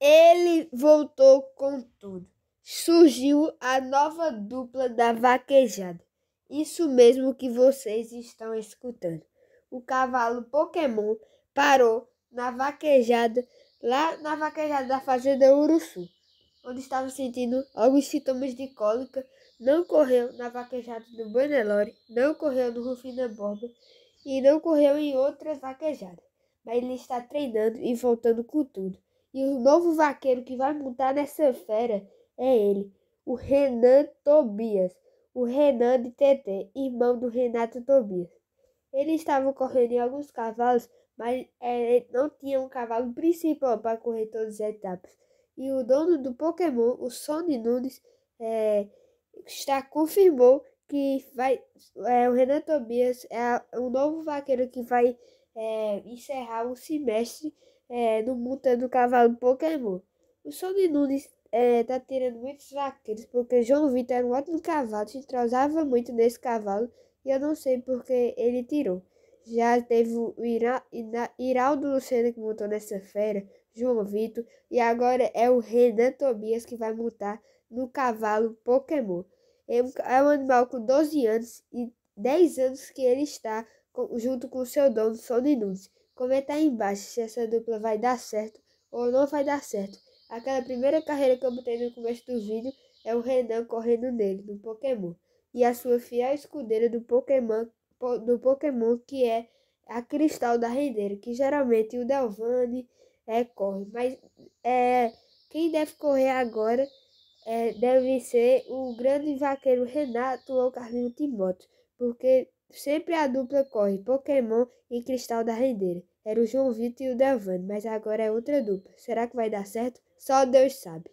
Ele voltou com tudo. Surgiu a nova dupla da vaquejada. Isso mesmo que vocês estão escutando. O cavalo Pokémon parou na vaquejada, lá na vaquejada da fazenda Uruçu, onde estava sentindo alguns sintomas de cólica. Não correu na vaquejada do Banelore, não correu no Rufina Borba e não correu em outras vaquejadas. Mas ele está treinando e voltando com tudo. E o novo vaqueiro que vai montar nessa fera é ele, o Renan Tobias. O Renan de TT, irmão do Renato Tobias. Ele estava correndo em alguns cavalos, mas é, não tinha um cavalo principal para correr todas as etapas. E o dono do Pokémon, o Sony Nunes, é, está, confirmou que vai, é, o Renan Tobias é o novo vaqueiro que vai é, encerrar o semestre é, no mundo tá do cavalo Pokémon. O som Nunes está é, tirando muitos vaqueiros, porque João Vitor era um ótimo cavalo, se entrosava muito nesse cavalo, e eu não sei porque ele tirou. Já teve o Ira, Ira, Iraldo Lucena que montou nessa fera, João Vitor, e agora é o Renan Tobias que vai montar no cavalo Pokémon. É um, é um animal com 12 anos e 10 anos que ele está com, junto com seu dono, Sony Nunes. Comenta aí embaixo se essa dupla vai dar certo ou não vai dar certo. Aquela primeira carreira que eu botei no começo do vídeo é o Renan correndo nele, no Pokémon. E a sua fiel escudeira do Pokémon, do Pokémon que é a Cristal da Rendeira, que geralmente o Delvani é, corre. Mas é, quem deve correr agora é, deve ser o grande vaqueiro Renato ou Carlinho Timóteo, porque Sempre a dupla corre Pokémon e Cristal da Rendeira. Era o João Vitor e o Davan, mas agora é outra dupla. Será que vai dar certo? Só Deus sabe.